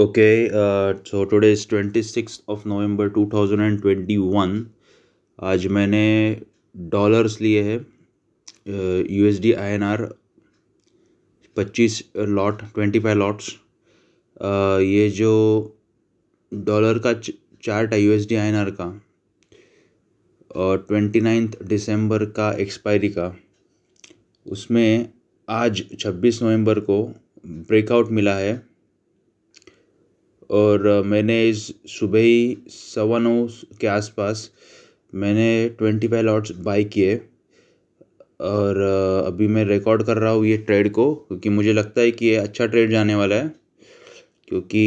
Okay so uh, so today twenty six of November two thousand and twenty one आज मैंने dollars लिए हैं U S D I N R पच्चीस lot twenty five lots ये जो dollar का chart है U S D I N R का और ट्वेंटी नाइन्थ डिसम्बर का एक्सपायरी का उसमें आज छब्बीस नवंबर को ब्रेकआउट मिला है और मैंने इस सुबह ही सवा नौ के आसपास मैंने ट्वेंटी फाइव लॉट्स बाई किए और अभी मैं रिकॉर्ड कर रहा हूँ ये ट्रेड को क्योंकि मुझे लगता है कि ये अच्छा ट्रेड जाने वाला है क्योंकि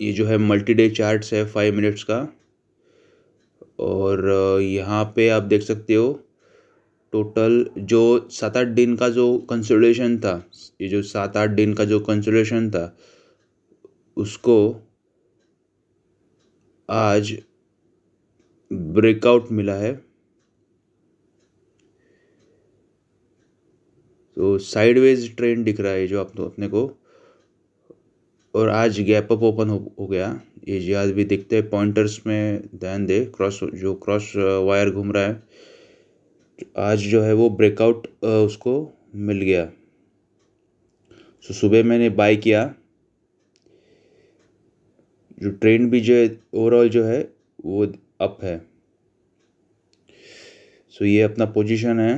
ये जो है मल्टी डे चार्ट्स है फाइव मिनट्स का और यहाँ पे आप देख सकते हो टोटल जो सात आठ दिन का जो कंसोलेशन था ये जो सात आठ दिन का जो कंसोलेशन था उसको आज ब्रेकआउट मिला है तो साइडवेज ट्रेंड दिख रहा है जो आप तो अपने को और आज गैप अप ओपन हो, हो गया ये जी आज भी देखते हैं पॉइंटर्स में ध्यान दे क्रॉस जो क्रॉस वायर घूम रहा है तो आज जो है वो ब्रेकआउट उसको मिल गया सो तो सुबह मैंने बाय किया जो ट्रेंड भी जो है ओवरऑल जो है वो अप है सो so, ये अपना पोजीशन है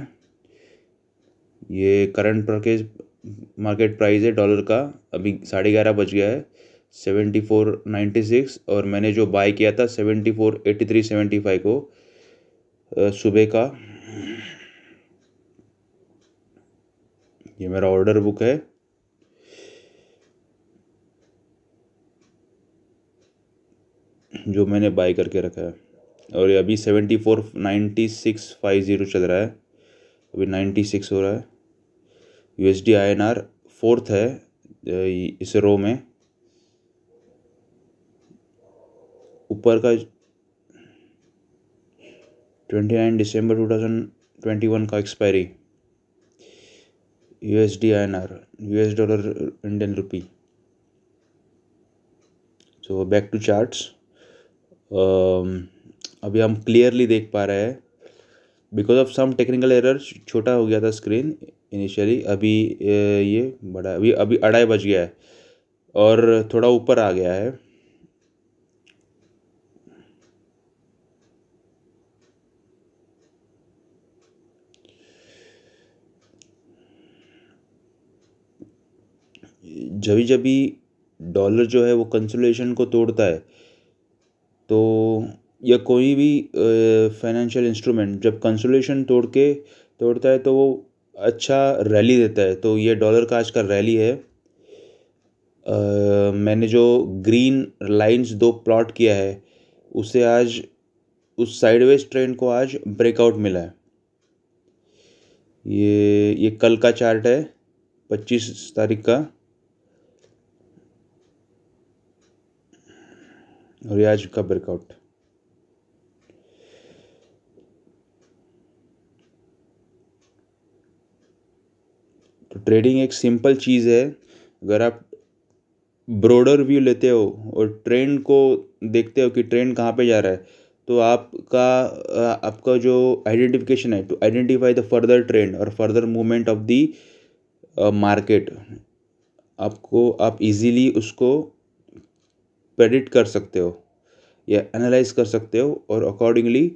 ये करंट प्रकेज मार्केट प्राइस है डॉलर का अभी साढ़े ग्यारह बज गया है सेवेंटी फोर नाइन्टी सिक्स और मैंने जो बाय किया था seventy four eighty three seventy five को सुबह का ये मेरा ऑर्डर बुक है जो मैंने बाय करके रखा है और ये अभी seventy four ninety six five zero चल रहा है अभी नाइन्टी सिक्स हो रहा है U S D I N R fourth है इस रो में ऊपर का twenty nine December two thousand twenty one का expiry U S D I N R U S dollar Indian rupee so back to charts Um, अभी हम clearly देख पा रहे हैं because of some technical error छोटा हो गया था स्क्रीन इनिशियली अभी ये बड़ा अभी अभी अढ़ाई बज गया है और थोड़ा ऊपर आ गया है जभी जभी डॉलर जो है वो कंसोलेशन को तोड़ता है तो या कोई भी फाइनेंशियल इंस्ट्रूमेंट जब कंसोलेशन तोड़ के तोड़ता है तो वो अच्छा रैली देता है तो ये डॉलर का आज का रैली है आ, मैंने जो ग्रीन लाइंस दो प्लॉट किया है उसे आज उस साइडवेज ट्रेंड को आज ब्रेकआउट मिला है ये ये कल का चार्ट है पच्चीस तारीख का रियाज का ब्रेकआउट तो ट्रेडिंग एक सिंपल चीज़ है अगर आप ब्रॉडर व्यू लेते हो और ट्रेंड को देखते हो कि ट्रेंड कहाँ पे जा रहा है तो आपका आपका जो आइडेंटिफिकेशन है to identify the further trend और further movement of the market आपको आप इजीली उसको प्रेडिट कर सकते हो या एनालाइज कर सकते हो और अकॉर्डिंगली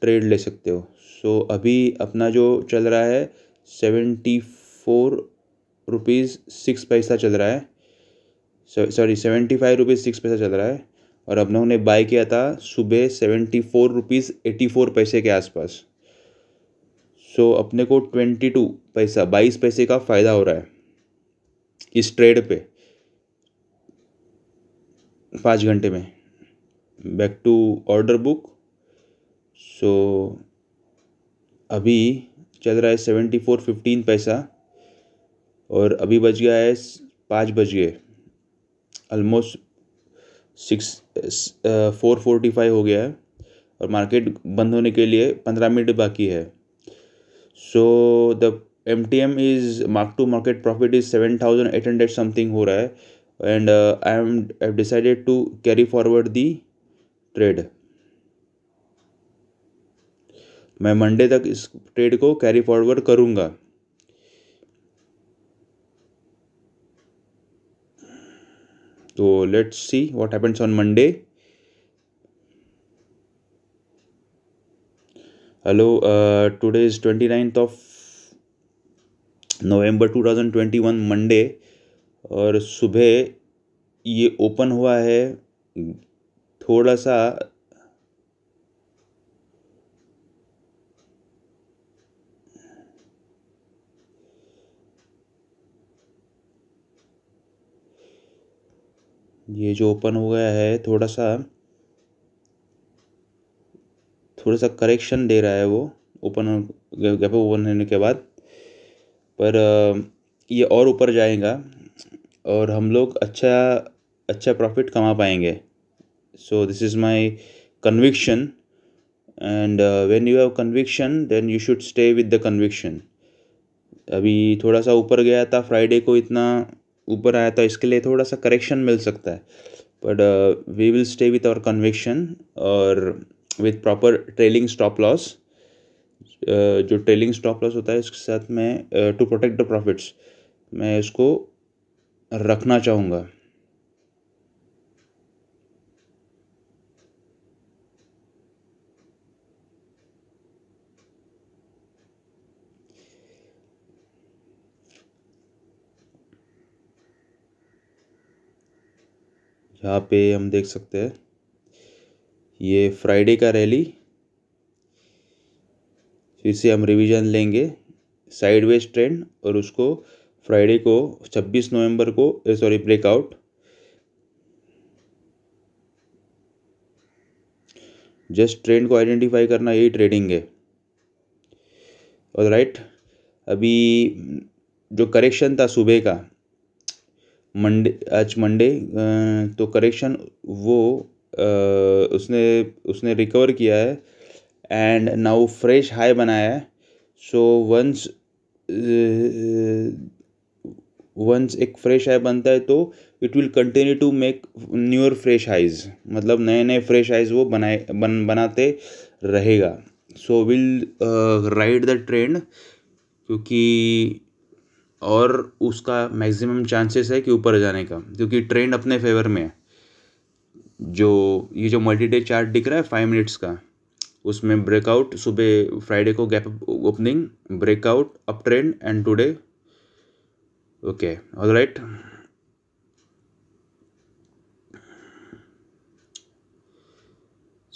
ट्रेड ले सकते हो सो so, अभी अपना जो चल रहा है सेवेंटी फोर रुपीज़ सिक्स पैसा चल रहा है sorry seventy five rupees six पैसा चल रहा है और अब ने बाय किया था सुबह seventy four rupees eighty four पैसे के आसपास सो so, अपने को ट्वेंटी टू पैसा बाईस पैसे का फ़ायदा हो रहा है इस ट्रेड पे पाँच घंटे में back to order book so अभी चल रहा है सेवेंटी फोर फिफ्टीन पैसा और अभी बज गया है पाँच बज गए almost six four forty five हो गया है और मार्केट बंद होने के लिए पंद्रह मिनट बाकी है so the M T M is mark to market profit is seven thousand eight hundred something हो रहा है and uh, i am have decided to carry forward the trade मैं मंडे तक इस ट्रेड को कैरी फॉरवर्ड करूंगा तो let's see what happens on Monday hello today is twenty ninth of November two thousand twenty one Monday और सुबह ये open हुआ है थोड़ा सा ये जो ओपन हो गया है थोड़ा सा थोड़ा सा करेक्शन दे रहा है वो ओपन गैप ओपन होने के बाद पर ये और ऊपर जाएगा और हम लोग अच्छा अच्छा प्रॉफिट कमा पाएंगे so this is my conviction and when you have conviction then you should stay with the conviction अभी थोड़ा सा ऊपर गया था फ्राइडे को इतना ऊपर आया था इसके लिए थोड़ा सा करेक्शन मिल सकता है but we will stay with our conviction और with proper trailing stop loss जो ट्रेलिंग स्टॉप लॉस होता है उसके साथ में टू प्रोटेक्ट द प्रॉफिट्स मैं उसको uh, रखना चाहूँगा यहाँ पे हम देख सकते हैं ये फ्राइडे का रैली फिर से हम रिवीजन लेंगे साइडवेज ट्रेंड और उसको फ्राइडे को 26 नवंबर को सॉरी ब्रेकआउट जस्ट ट्रेंड को आइडेंटिफाई करना यही ट्रेडिंग है और राइट अभी जो करेक्शन था सुबह का मंडे आज मंडे तो करेक्शन वो उसने उसने रिकवर किया है एंड नाउ फ्रेश हाई बनाया है सो वंस वंस एक फ्रेश आई बनता है तो it will continue to make newer fresh highs मतलब नए नए फ्रेश आइज वो बनाए बन बनाते रहेगा so will ride the trend क्योंकि और उसका मैक्सिमम चांसेस है कि ऊपर जाने का क्योंकि ट्रेंड अपने फेवर में है जो ये जो मल्टी डे चार्ट दिख रहा है फाइव मिनट्स का उसमें ब्रेकआउट सुबह फ्राइडे को gap opening breakout up trend and today okay all right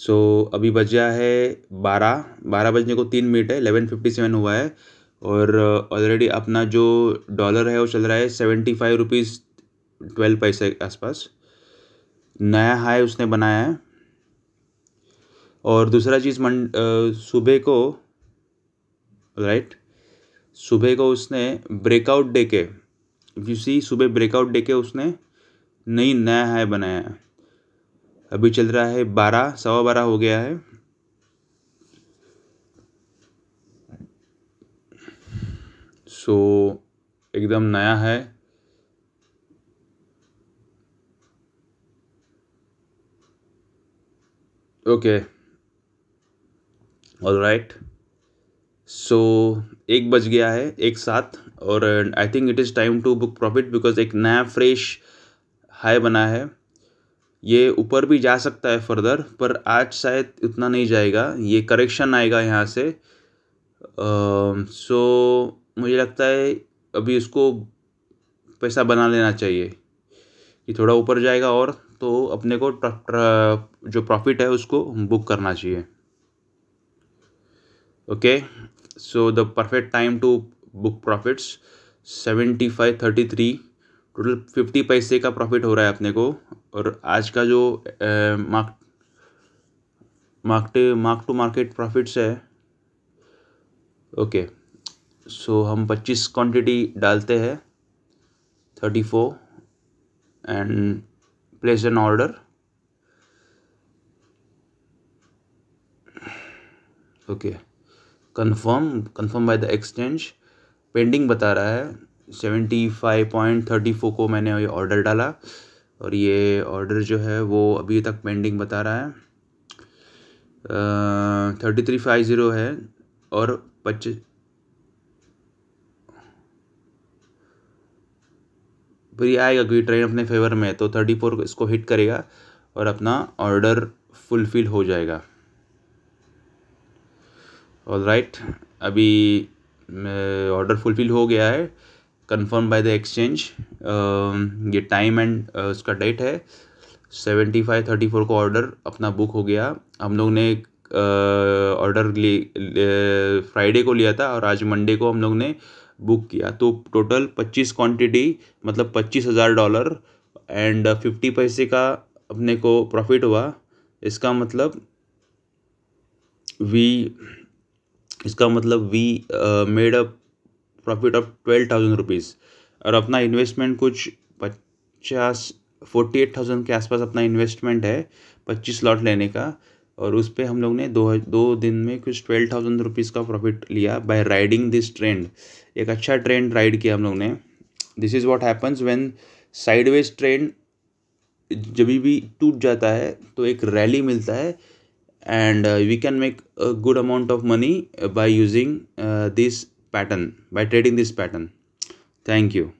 so so, अभी बजा है बारह बारह बजने को तीन मिनट है एलेवन फिफ्टी सेवन हुआ है और ऑलरेडी uh, अपना जो डॉलर है वो चल रहा है सेवेंटी फाइव रुपीज़ ट्वेल्व पैसे के आसपास नया हाई उसने बनाया है और दूसरा चीज़ मन uh, सुबह को राइट सुबह को उसने ब्रेकआउट डे के यू सी सुबह ब्रेकआउट दे के उसने नई नया हाई बनाया है अभी चल रहा है बारह सवा बारह हो गया है सो so, एकदम नया है ओके ऑल राइट सो एक बज गया है एक साथ और I think it is time to book profit because एक नया फ्रेश हाई बना है ये ऊपर भी जा सकता है फर्दर पर आज शायद उतना नहीं जाएगा ये करेक्शन आएगा यहाँ से सो uh, so, मुझे लगता है अभी उसको पैसा बना लेना चाहिए कि थोड़ा ऊपर जाएगा और तो अपने को ट्र, ट्र, जो प्रॉफिट है उसको बुक करना चाहिए okay okay? so the perfect time to book profits seventy five thirty three total fifty पैसे का प्रॉफिट हो रहा है अपने को और आज का जो mark market mark to market profits है ओके सो हम पच्चीस क्वांटिटी डालते हैं thirty four and place an order okay confirm confirm by the exchange pending बता रहा है seventy five point thirty four को मैंने ये ऑर्डर डाला और ये ऑर्डर जो है वो अभी तक पेंडिंग बता रहा है थर्टी थ्री फाइव ज़ीरो है और पच्चीस फिर ये आएगा क्योंकि ट्रेन अपने फेवर में है तो थर्टी फोर इसको हिट करेगा और अपना ऑर्डर फुलफ़िल हो जाएगा और राइट अभी ऑर्डर फुलफ़िल हो गया है कंफर्म बाय द एक्सचेंज ये टाइम एंड uh, उसका डेट है सेवेंटी फाइव थर्टी फोर को ऑर्डर अपना बुक हो गया हम लोग ने ऑर्डर uh, ले फ्राइडे को लिया था और आज मंडे को हम लोग ने बुक किया तो टोटल पच्चीस क्वांटिटी मतलब पच्चीस हज़ार डॉलर एंड फिफ्टी पैसे का अपने को प्रॉफिट हुआ इसका मतलब वी इसका मतलब we made a profit of twelve thousand rupees और अपना इन्वेस्टमेंट कुछ पचास फोर्टी एट थाउजेंड के आसपास अपना इन्वेस्टमेंट है पच्चीस लॉट लेने का और उस पर हम लोग ने दो दो दिन में कुछ ट्वेल्व थाउजेंड रुपीज़ का प्रॉफिट लिया बाय राइडिंग दिस ट्रेंड एक अच्छा ट्रेंड राइड किया हम लोग ने this is what happens when sideways trend जब भी टूट जाता है तो एक रैली मिलता है and uh, we can make a good amount of money uh, by using uh, this pattern by trading this pattern thank you